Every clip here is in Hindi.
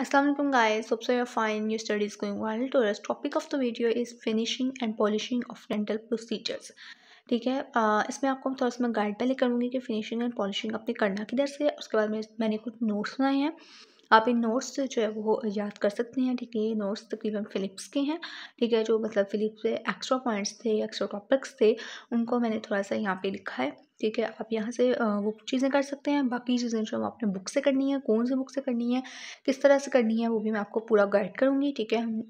असलम गाय सबसे fine your studies going viral tours topic of the video is finishing and polishing of dental procedures ठीक है इसमें आपको थोड़ा सा मैं गाइड पहले करूँगी कि फिनिशिंग एंड पॉलिशिंग अपने करना किधर से उसके बाद में मैंने कुछ नोट्स बनाए हैं आप इन नोट्स जो है वो याद कर सकते हैं ठीक है ये नोट्स तकरीबन फ़िलिप्स के हैं ठीक है जो मतलब फ़िलिप्स के एक्स्ट्रा पॉइंट्स थे एक्स्ट्रा टॉपिक्स थे उनको मैंने थोड़ा सा यहाँ पे लिखा है ठीक है आप यहाँ से वो चीज़ें कर सकते हैं बाकी चीज़ें जो आपने बुक से करनी है कौन सी बुक से करनी है किस तरह से करनी है वो भी मैं आपको पूरा गाइड करूँगी ठीक है हम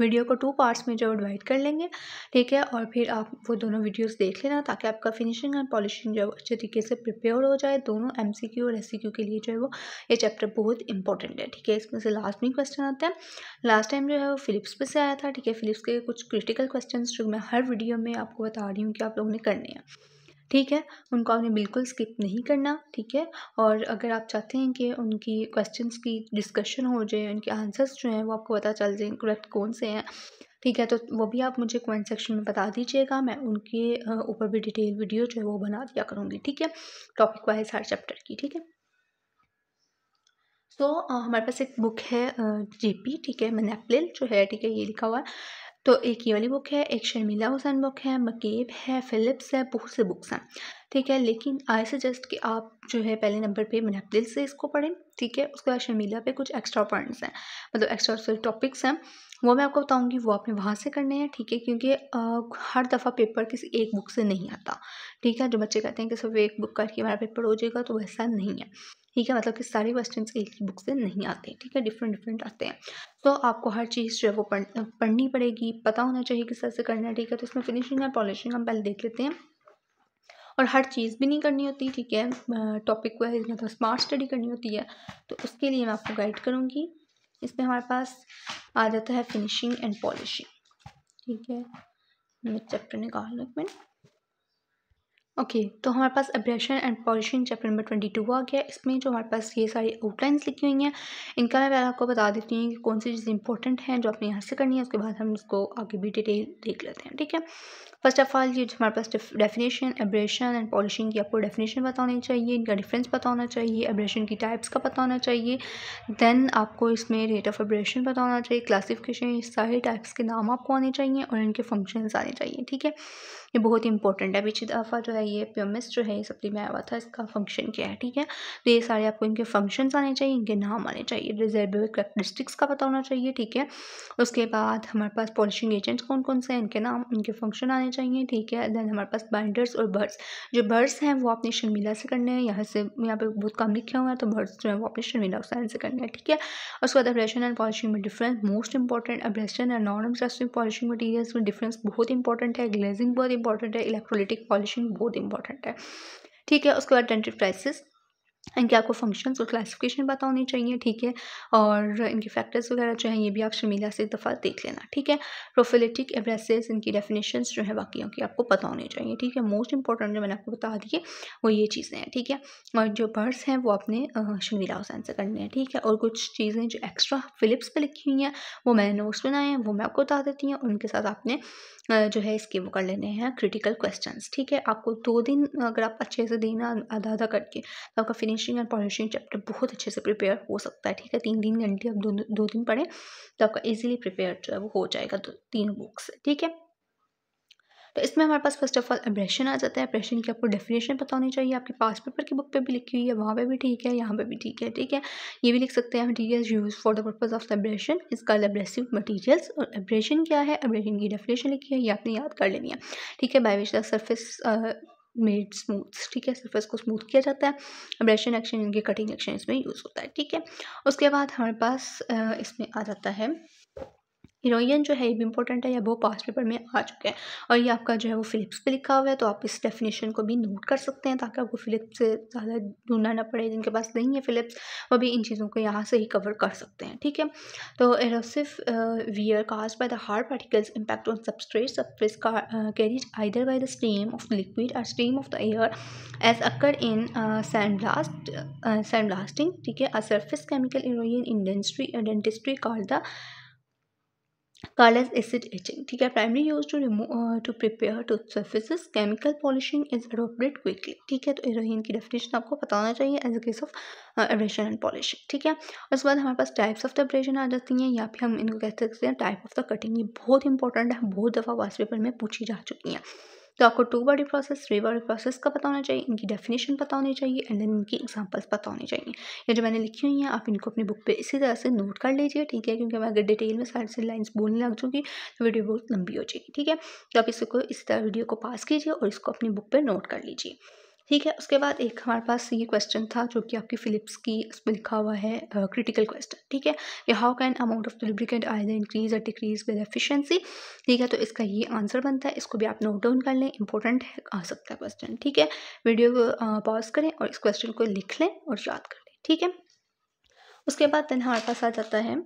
वीडियो को टू पार्ट्स में जो डिवाइड कर लेंगे ठीक है और फिर आप वो दोनों वीडियोस देख लेना ताकि आपका फिनिशिंग एंड पॉलिशिंग जो अच्छे तरीके से प्रिपेयर हो जाए दोनों एम और एस के लिए जो है वो ये चैप्टर बहुत इंपॉर्टेंट है ठीक है इसमें से लास्ट में क्वेश्चन आते हैं लास्ट टाइम जो है वो फिलिप्स पे से आया था ठीक है फिलिप्स के कुछ क्रिटिकल क्वेश्चन जो मैं हर वीडियो में आपको बता रही हूँ कि आप लोगों ने करने हैं ठीक है उनको आपने बिल्कुल स्किप नहीं करना ठीक है और अगर आप चाहते हैं कि उनकी क्वेश्चंस की डिस्कशन हो जाए उनके आंसर्स जो हैं वो आपको पता चल जाए करेक्ट कौन से हैं ठीक है तो वो भी आप मुझे कमेंट सेक्शन में बता दीजिएगा मैं उनके ऊपर भी डिटेल वीडियो जो है वो बना दिया करूँगी ठीक है टॉपिक वाइज हर चैप्टर की ठीक है सो so, हमारे पास एक बुक है जेपी ठीक है मैंने एप्रिल जो है ठीक है ये लिखा हुआ है तो एक ये वाली बुक है एक शर्मिला हुसैन बुक है मकेब है फ़िलिप्स है बहुत से बुक्स हैं ठीक है लेकिन आई सजेस्ट कि आप जो है पहले नंबर पे मुनबिल से इसको पढ़ें ठीक है उसके बाद शर्मिला पे कुछ एक्स्ट्रा पॉइंट्स हैं मतलब एक्स्ट्रा टॉपिक्स हैं वो मैं आपको बताऊँगी वो आपने वहाँ से करने हैं ठीक है क्योंकि हर दफ़ा पेपर किसी एक बुक से नहीं आता ठीक है जो बच्चे कहते हैं कि सिर्फ एक बुक करके हमारा पेपर हो जाएगा तो वैसा नहीं है ठीक है मतलब कि सारे क्वेश्चन एक ही बुक से नहीं आते ठीक है डिफरेंट डिफरेंट आते हैं तो आपको हर चीज़ जो है वो पढ़ पढ़नी पड़ेगी पता होना चाहिए किस तरह से करना है ठीक है तो इसमें फिनिशिंग और पॉलिशिंग हम पहले देख लेते हैं और हर चीज़ भी नहीं करनी होती ठीक है टॉपिक वाइज मतलब स्मार्ट स्टडी करनी होती है तो उसके लिए मैं आपको गाइड करूँगी इसमें हमारे पास आ जाता है फिनिशिंग एंड पॉलिशिंग ठीक है नेक्स्ट चैप्टर निकाल लो एक मिनट ओके okay, तो हमारे पास abrasion and polishing chapter number twenty two आ गया इसमें जो हमारे पास ये सारी आउटलाइंस लिखी हुई हैं इनका मैं पहले आपको बता देती हूँ कि कौन सी चीज़ें इंपॉर्टेंट हैं जो आपने यहाँ से करनी है उसके बाद हम उसको आगे भी डिटेल देख लेते हैं ठीक है फर्स्ट ऑफ ऑल ये जो हमारे पास डेफिनेशन एब्रेशन एंड पॉलिशिंग की आपको डेफिनेशन पता होनी चाहिए इनका डिफरेंस पता होना चाहिए एब्रेशन की टाइप्स का पता होना चाहिए दैन आपको इसमें रेट ऑफ एब्रेशन पता होना चाहिए क्लासीफिकेशन सारे टाइप्स के नाम आपको आने चाहिए और इनके फंक्शन आने चाहिए ठीक है ये बहुत ही इंपॉर्टेंट है पिछली दफ़ा जो है ये प्योमिस जो है ये सप्ली में आया था इसका फंक्शन क्या है ठीक है तो ये सारे आपको इनके फंक्शन आने चाहिए इनके नाम आने चाहिए रिजर्वेबल करेक्टरिस्टिक्स का पता होना चाहिए ठीक है उसके बाद हमारे पास पॉलिशिंग एजेंट्स कौन कौन से हैं इनके नाम इनके फंक्शन आने चाहिए ठीक है देन हमारे पास बाइंडर्स और बर्ड्स जो बर्ड्स हैं वो अपने शर्मिला से करने हैं यहाँ से यहाँ पे बहुत कम लिखे हुआ है तो बर्ड्स जो है वो अपने शर्मिला हुसैन से करने हैं ठीक है उसके बाद अब्रेशन एंड पॉलिशिंग में difference most important abrasion and non abrasive polishing materials में डिफरेंस बहुत इंपॉर्टेंट है ग्लेजिंग बहुत इंपॉर्टेंट है इलेक्ट्रोलिटिक पॉलिशिंग बहुत इंपॉर्टेंट है ठीक है उसके बाद डेंटिव प्राइसिस इनके आपको फंक्शंस और क्लासिफिकेशन पता होनी चाहिए ठीक है और इनके फैक्टर्स वगैरह जो हैं ये भी आप शमीला से एक दफ़ा देख लेना ठीक है प्रोफिलेटिक एब्रेसिस इनकी डेफिनेशन जो है बाकियों की आपको पता होनी चाहिए ठीक है मोस्ट इंपॉर्टेंट जो मैंने आपको बता दी है वो ये चीज़ें हैं ठीक है और जो पर्स हैं वो आपने शर्मिला हुसैन से करने हैं ठीक है और कुछ चीज़ें जो एक्स्ट्रा फिलिप्स पर लिखी हुई हैं वो मैंने नोट्स बनाए हैं वो मैं आपको बता देती हूँ उनके साथ आपने जो है इसके वो कर लेने हैं क्रिटिकल क्वेश्चन ठीक है आपको दो दिन अगर आप अच्छे से देना आधा आधा करके तो आपका फिनिशिंग एंड पॉलिशिंग चैप्टर बहुत अच्छे से प्रिपेयर हो सकता है ठीक है तीन तीन घंटे आप दो दिन पढ़ें तो आपका इजीली प्रिपेयर जो है वो हो जाएगा दो तीन बुक्स ठीक है तो इसमें हमारे पास फर्स्ट ऑफ ऑल एब्रेशन आ जाता है एब्रेशन की आपको डेफिनेशन पता होनी चाहिए आपके पास पेपर की बुक पे भी लिखी हुई है वहाँ पे भी ठीक है यहाँ पे भी ठीक है ठीक है ये भी लिख सकते हैं हम ठीक use for the purpose of abrasion is called abrasive materials और एब्रेशन क्या है एब्रेशन की डेफिनेशन लिखी है ये आपने याद कर लेनी है ठीक है by which the surface made smooth ठीक है सर्फेस को स्मूथ किया जाता है ब्रेशन एक्शन इनके कटिंग एक्शन इसमें यूज़ होता है ठीक है उसके बाद हमारे पास इसमें आ जाता है हीरोइन जो है ये भी इंपॉर्टेंट है या वो पास पेपर में आ चुके हैं और ये आपका जो है वो फिलिप्स पे लिखा हुआ है तो आप इस डेफिनेशन को भी नोट कर सकते हैं ताकि आपको फिलिप्स से ज़्यादा ढूंढना ना पड़े जिनके पास नहीं है फिलिप्स वो भी इन चीज़ों को यहाँ से ही कवर कर सकते हैं ठीक है तो erosive wear caused by the hard particles impact on substrate substrates carries either by the steam of liquid or steam of the air as occur in sandblast sandblasting ठीक है a surface chemical erosion industry dentistry call the careless acid etching ठीक है primary use to remove to prepare to surfaces chemical polishing is adopted quickly ठीक है तो एरोइन की डेफिनेशन आपको पता होना चाहिए as a case of abrasion and polishing ठीक है उसके बाद हमारे पास टाइप्स ऑफ द एब्रेशन आ जाती हैं या फिर हम इनको कह सकते हैं टाइप ऑफ द कटिंग ये बहुत इंपॉर्टेंट है बहुत दफ़ा वास्ट पेपर में पूछी जा चुकी हैं तो आपको two body process three body process का पता होना चाहिए इनकी डेफिनेशन पता होनी चाहिए एंड देन इनकी एग्जाम्पल्स पता होनी चाहिए ये जो मैंने लिखी हुई हैं आप इनको अपनी बुक पे इसी तरह से नोट कर लीजिए ठीक है क्योंकि मैं अगर डिटेल में सारी सारी लाइन्स बोलने लग जाऊँगी तो वीडियो बहुत लंबी हो जाएगी ठीक है तो आप इसको इसी तरह वीडियो को पास कीजिए और इसको अपनी बुक पर नोट कर लीजिए ठीक है उसके बाद एक हमारे पास ये क्वेश्चन था जो कि आपकी फिलिप्स की उसमें लिखा हुआ है क्रिटिकल क्वेश्चन ठीक है या how can amount of the I either increase or decrease with efficiency ठीक है तो इसका ये आंसर बनता है इसको भी आप नोट डाउन कर लें इंपॉर्टेंट है आ सकता है क्वेश्चन ठीक है वीडियो को पॉज करें और इस क्वेश्चन को लिख लें और याद कर लें ठीक है उसके बाद देन हमारे पास आ जाता है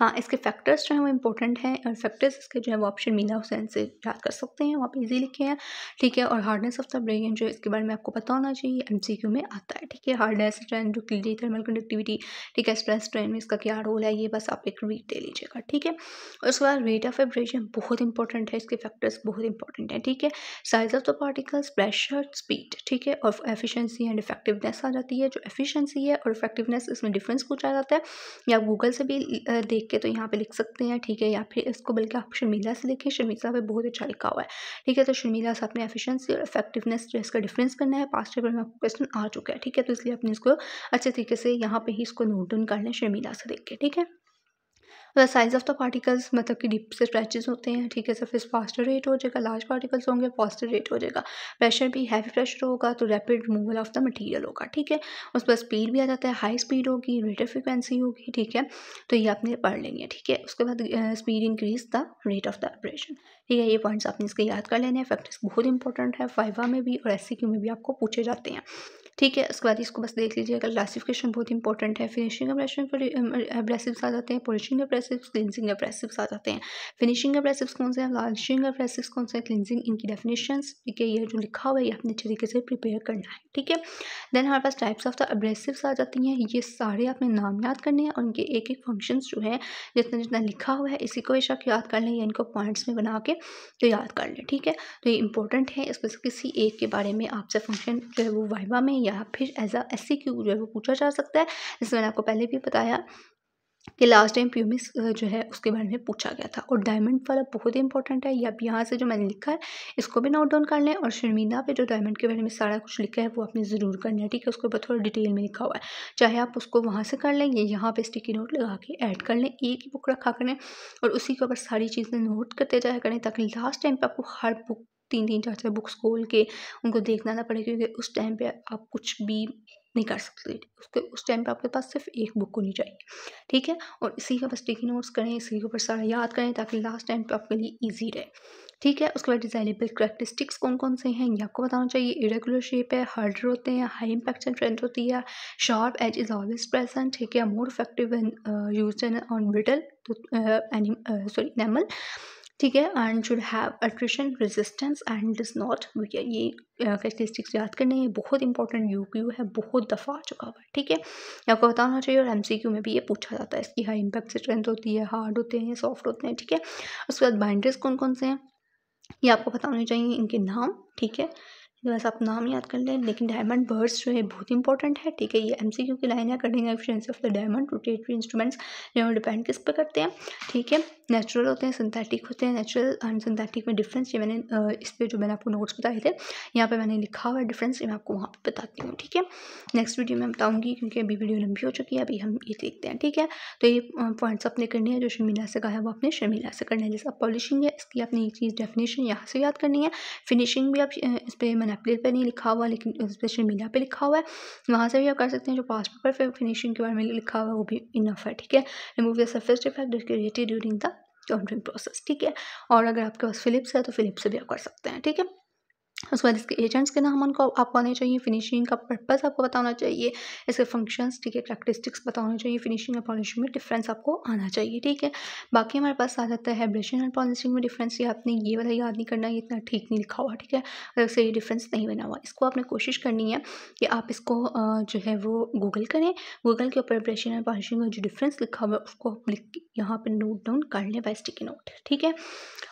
हाँ इसके फैक्टर्स जो हैं वो इंपॉर्टेंट हैं और फैक्टर्स इसके जो है वो ऑप्शन मीना हुसैन से याद कर सकते हैं वहाँ इजी लिखे हैं ठीक है और हार्डनेस ऑफ द ब्रेन जो इसके बारे में आपको पता होना चाहिए एम में आता है ठीक है हार्डनेस ट्रेन जो क्लियर थर्मल कंडक्टिविटी ठीक है एक्सप्रेस ट्रेन में इसका क्या रोल है ये बस आप एक रीड दे लीजिएगा ठीक है और उसके बाद रेट ऑफ एब्रेशन बहुत इंपॉर्टेंट है इसके फैक्टर्स बहुत इंपॉर्टेंट हैं ठीक है size of the particles pressure speed ठीक है और एफिशिएंसी एंड इफेक्टिवनेस आ जाती है जो एफिशिएंसी है और इफेक्टिवनेस इसमें डिफरेंस पूछा जाता है या गूगल से भी देख देख के तो यहाँ पे लिख सकते हैं ठीक है या फिर इसको बल्कि आप शर्मिला से देखें शर्मिला साहब बहुत अच्छा लिखा हुआ है ठीक है तो शर्मिला से अपने एफिशिएंसी और इफेक्टिवनेस जो इसका डिफरेंस करना है पास्ट पेपर में आपको क्वेश्चन आ चुका है ठीक है तो इसलिए अपने इसको अच्छे तरीके से यहाँ पर ही इसको नोट डाउन कर लें शर्मिला से देख के ठीक है the size of the particles मतलब कि डीप से स्ट्रेचेज होते हैं ठीक है सरफेस फास्टर रेट हो जाएगा लार्ज पार्टिकल्स होंगे फास्टर रेट हो जाएगा प्रेशर भी हैवी प्रेशर होगा तो rapid removal of the material होगा ठीक है उस पर स्पीड भी आ जाता है हाई स्पीड होगी रेटर फ्रिक्वेंसी होगी ठीक है तो ये आपने पढ़ लेंगे ठीक है उसके बाद speed increase the rate of the operation ठीक है ये पॉइंट्स आपने इसके याद कर लेने हैं फैक्टर्स बहुत इंपॉर्टेंट है फाइवा में भी और एस में भी आपको पूछे जाते हैं ठीक है उसके बाद इसको बस देख लीजिएगा क्लासिफिकेशन बहुत इंपॉर्टेंट है फिनिशिंग एब्रेशन एब्रेसिव्स आ जाते हैं पॉलिशिंग एब्रेसिव्स क्लिनजिंग एब्रेसिव्स आ जाते हैं फिनिशिंग एब्रेसिव्स कौन से हैं लॉन्चिंग एब्रेसिव्स कौन से हैं क्लिनजिंग इनकी डेफिनेशन ठीक है ये जो लिखा हुआ है ये अपने अच्छे तरीके से प्रिपेयर करना है ठीक है देन हमारे पास टाइप्स ऑफ द एब्रेसिव्स आ जाती हैं ये सारे आपने नाम याद करने हैं और इनके एक एक फंक्शन जो है जितना जितना लिखा हुआ है इसी को बेशक याद कर लें या इनको पॉइंट्स में बना के करके तो याद कर लें ठीक है तो ये इंपॉर्टेंट है इसमें से किसी एक के बारे में आपसे फंक्शन जो है वो वाइवा में या फिर एज आ एस जो है वो पूछा जा सकता है जैसे मैंने आपको पहले भी बताया कि लास्ट टाइम प्यूमिस जो है उसके बारे में पूछा गया था और डायमंड वाला बहुत ही इंपॉर्टेंट है ये आप यहाँ से जो मैंने लिखा है इसको भी नोट डाउन कर लें और शर्मीना पे जो डायमंड के बारे में सारा कुछ लिखा है वो आपने ज़रूर करना है ठीक है उसके ऊपर थोड़ा डिटेल में लिखा हुआ है चाहे आप उसको वहाँ से कर लें या यहाँ पर स्टिकी नोट लगा के ऐड कर लें एक ही बुक रखा करें और उसी के ऊपर सारी चीज़ें नोट करते जाया करें ताकि लास्ट टाइम पर आपको हर बुक तीन तीन चार चार बुक्स खोल के उनको देखना ना पड़े क्योंकि उस टाइम पर आप कुछ भी नहीं कर सकते उसके उस टाइम पे आपके पास सिर्फ एक बुक होनी चाहिए ठीक है और इसी के बस टिकी नोट्स करें इसी के ऊपर सारा याद करें ताकि लास्ट टाइम पे आपके लिए ईजी रहे ठीक है उसके बाद डिजाइनेबल करेक्टरिस्टिक्स कौन कौन से हैं ये आपको बताना चाहिए इरेगुलर शेप है हार्डर होते हैं हाई इंपेक्शन ट्रेंड होती है sharp edge is always present ठीक है more effective use on brittle sorry enamel ठीक है and should have attrition resistance and does not weaker ये कैरेक्टरिस्टिक्स याद करने ये बहुत इंपॉर्टेंट यू क्यू है बहुत दफ़ा आ चुका हुआ है ठीक है आपको पता होना चाहिए और एम सी क्यू में भी ये पूछा जाता है इसकी हाई इम्पैक्ट स्ट्रेंथ होती है हार्ड होते हैं सॉफ्ट होते हैं ठीक है उसके बाद बाइंडर्स कौन कौन से हैं ये आपको पता होने चाहिए इनके नाम ठीक है बस आप नाम याद कर लें लेकिन डायमंड बर्ड्स जो है बहुत इंपॉर्टेंट है ठीक है ये एम सी क्यू की लाइन है cutting efficiency of the diamond rotatory instruments जो डिपेंड किस पे करते हैं ठीक है नेचुरल होते हैं सिंथेटिक होते हैं नेचुरल एंड सिंथेटिक में डिफरेंस ये मैंने इस पर जो मैंने आपको नोट्स बताए थे यहाँ पर मैंने लिखा हुआ है डिफरेंस ये मैं आपको वहाँ पर बताती हूँ ठीक है नेक्स्ट वीडियो में बताऊँगी क्योंकि अभी वीडियो लंबी हो चुकी है अभी हम ये देखते हैं ठीक है तो ये पॉइंट्स अपने करने हैं जो शर्मिला से कहा है वो अपने शर्मिला से करना है जैसे आप पॉलिशिंग है इसकी आपने ये चीज़ डेफिनेशन यहाँ से याद करनी है फिनिशिंग भी आप इस पर मैंने नेपलिन पे नहीं लिखा हुआ लेकिन स्पेशल मीना पे लिखा हुआ है वहाँ से भी आप कर सकते हैं जो पासपोर्ट पेपर फिनिशिंग के बारे में लिखा हुआ है वो भी इनफ है ठीक है remove the surface defect created during the contouring process ठीक है और अगर आपके पास फिलिप्स है तो फिलिप से भी आप कर सकते हैं ठीक है उसके बाद इसके एजेंट्स के नाम उनको आपको आने चाहिए फिनिशिंग का पर्पस आपको बताना चाहिए इसके फंक्शंस ठीक है करेक्टरिस्टिक्स बताने चाहिए फिनिशिंग और पॉलिशिंग में डिफरेंस आपको आना चाहिए ठीक है बाकी हमारे पास आ जाता है ब्रशिंग एंड पॉलिशिंग में डिफरेंस ये आपने ये वाला याद नहीं करना ये इतना ठीक नहीं लिखा हुआ ठीक है अगर से ये डिफरेंस नहीं बना हुआ इसको आपने कोशिश करनी है कि आप इसको जो है वो गूगल करें गूगल के ऊपर ब्रशिंग एंड पॉलिशिंग में जो डिफरेंस लिखा हुआ है उसको आप लिख यहाँ पर नोट डाउन कर लें बाई स्टिकी नोट ठीक है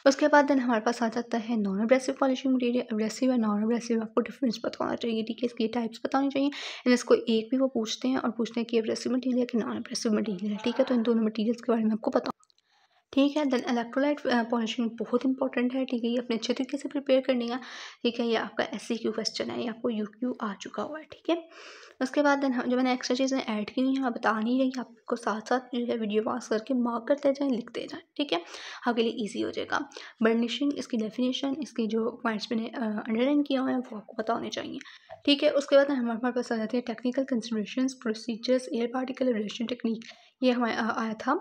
उसके बाद हमारे पास आ जाता है non abrasive polishing material abrasive abrasive है नॉन एब्रेसिव आपको डिफरेंस बताना चाहिए ठीक है इसकी टाइप्स बतानी चाहिए एंड इसको एक भी वो पूछते हैं और पूछते हैं कि एब्रेसिव मटीरियल है कि नॉन एब्रेसिव मटीरियल है ठीक है तो इन दोनों मटीरियल्स के बारे में आपको बताऊँ ठीक है देन इलेक्ट्रोलाइट पॉजिशन बहुत इंपॉर्टेंट है ठीक है ये अपने अच्छे तरीके से प्रिपेयर करने का ठीक है ये आपका एस सी क्यू क्वेश्चन है ये आपको यू क्यू आ चुका हुआ है ठीक है उसके बाद देन जो मैंने एक्स्ट्रा चीज़ें ऐड की हुई हैं मैं बता नहीं रही आपको साथ साथ जो है वीडियो पास करके मार्क करते जाएँ लिखते जाएँ ठीक है आपके लिए ईजी हो जाएगा बर्निशिंग इसकी डेफिनेशन इसकी जो पॉइंट्स मैंने अंडरलाइन uh, किया हुआ है वो आपको पता होने चाहिए ठीक है उसके बाद हमारे पास आ जाते हैं technical consideration procedures air particle abrasion technique ये हमारे आया था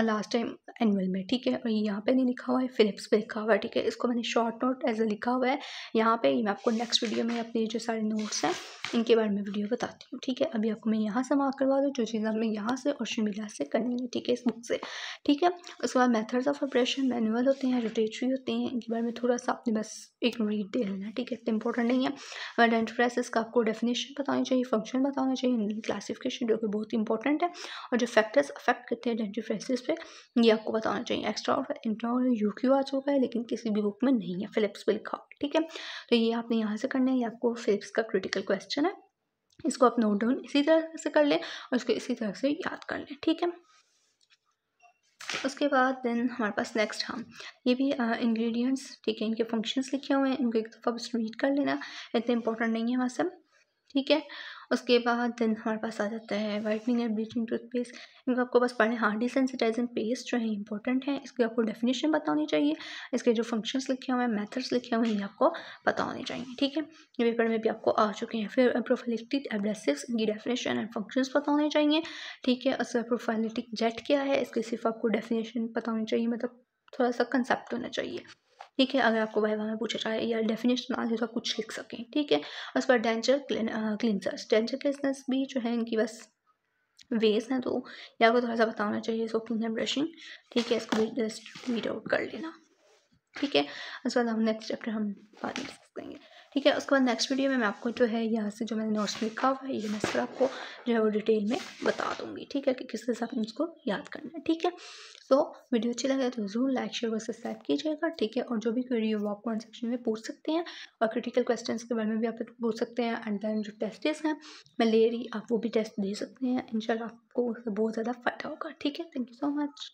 लास्ट टाइम एनुअल में ठीक है और ये यहाँ पे नहीं लिखा हुआ है फिलिप्स पे लिखा हुआ है ठीक है इसको मैंने शॉर्ट नोट एज ए लिखा हुआ है यहाँ पे मैं आपको नेक्स्ट वीडियो में अपने जो सारे नोट्स हैं इनके बारे में वीडियो बताती हूँ ठीक है अभी आपको मैं यहाँ से मार्क करवा दूँ जो चीज़ें हमें यहाँ से और शिमिला से करनी है ठीक है इस बुक से ठीक है उसके बाद मैथड्स ऑफ ऑपरेशन मैनुअल होते हैं रोटेटरी होते हैं इनके बारे में थोड़ा सा आपने बस एक रीड दे लेना ठीक है इतना इंपॉर्टेंट नहीं है डेंटफ्रेसिस का आपको डेफिनेशन बतानी चाहिए फंक्शन बताना चाहिए क्लासिफिकेशन जो कि बहुत इंपॉर्टेंट है और जो फैक्टर फैक्टर्स अफेक्ट करते हैं डेंटिफ्रेसिस पे ये आपको बताना चाहिए एक्स्ट्रा और इंट्रा और यू क्यू आ चुका है लेकिन किसी भी बुक में नहीं है फिलिप्स पर लिखा ठीक है तो ये आपने यहाँ से करना है ये आपको फिलिप्स का क्रिटिकल क्वेश्चन है इसको आप नोट डाउन इसी तरह से कर लें और इसको इसी तरह से याद कर लें ठीक है उसके बाद देन हमारे पास नेक्स्ट हम ये भी इंग्रेडिएंट्स ठीक है इनके फंक्शंस लिखे हुए हैं इनको एक दफ़ा बस रीड कर लेना इतने इंपॉर्टेंट नहीं है वहाँ सब ठीक है उसके बाद दिन हमारे पास आ जाता है वाइटनिंग एंड ब्लीचिंग टूथपेस्ट इनको आपको बस पढ़ने हाँ डिसेंसिटाइजिंग पेस्ट जो है इंपॉर्टेंट है इसकी आपको डेफिनेशन पता होनी चाहिए इसके जो फंक्शंस लिखे हुए हैं मेथड्स लिखे हुए हैं ये आपको पता होने चाहिए ठीक है ये पेपर में भी आपको आ चुके हैं फिर प्रोफाइलिटिक एब्रेसिव्स इनकी डेफिनेशन एंड फंक्शन पता होने चाहिए ठीक है उसका प्रोफाइलिटिक जेट क्या है इसकी सिर्फ आपको डेफिनेशन पता होनी चाहिए मतलब थोड़ा सा कंसेप्ट होना चाहिए ठीक है अगर आपको वाइवा में पूछा जाए या डेफिनेशन जाए तो कुछ लिख सकें ठीक है उसके बाद डेंचर क्लिनजर्स डेंचर क्लिनजर्स भी जो है इनकी बस वेज हैं तो या आपको थोड़ा सा बताना चाहिए सोकिंग है ब्रशिंग ठीक है इसको भी जस्ट रीड आउट कर लेना ठीक है उसके बाद हम नेक्स्ट चैप्टर हम बाद में डिस्कस करेंगे ठीक है उसके बाद नेक्स्ट वीडियो में मैं आपको जो है यहाँ से जो मैंने नोट्स में लिखा हुआ है ये मैं सर आपको जो है वो डिटेल में बता दूँगी ठीक है कि किस हिसाब से उसको याद करना है ठीक है तो वीडियो अच्छी लगे तो ज़रूर लाइक शेयर और सब्सक्राइब कीजिएगा ठीक है और जो भी क्वेरी हो आप कमेंट सेक्शन में पूछ सकते हैं और क्रिटिकल क्वेश्चन के बारे में भी आप पूछ सकते हैं एंड देन जो टेस्टेस हैं मैं ले रही आप वो भी टेस्ट दे सकते हैं इन आपको बहुत ज़्यादा फ़ायदा होगा ठीक है थैंक यू सो मच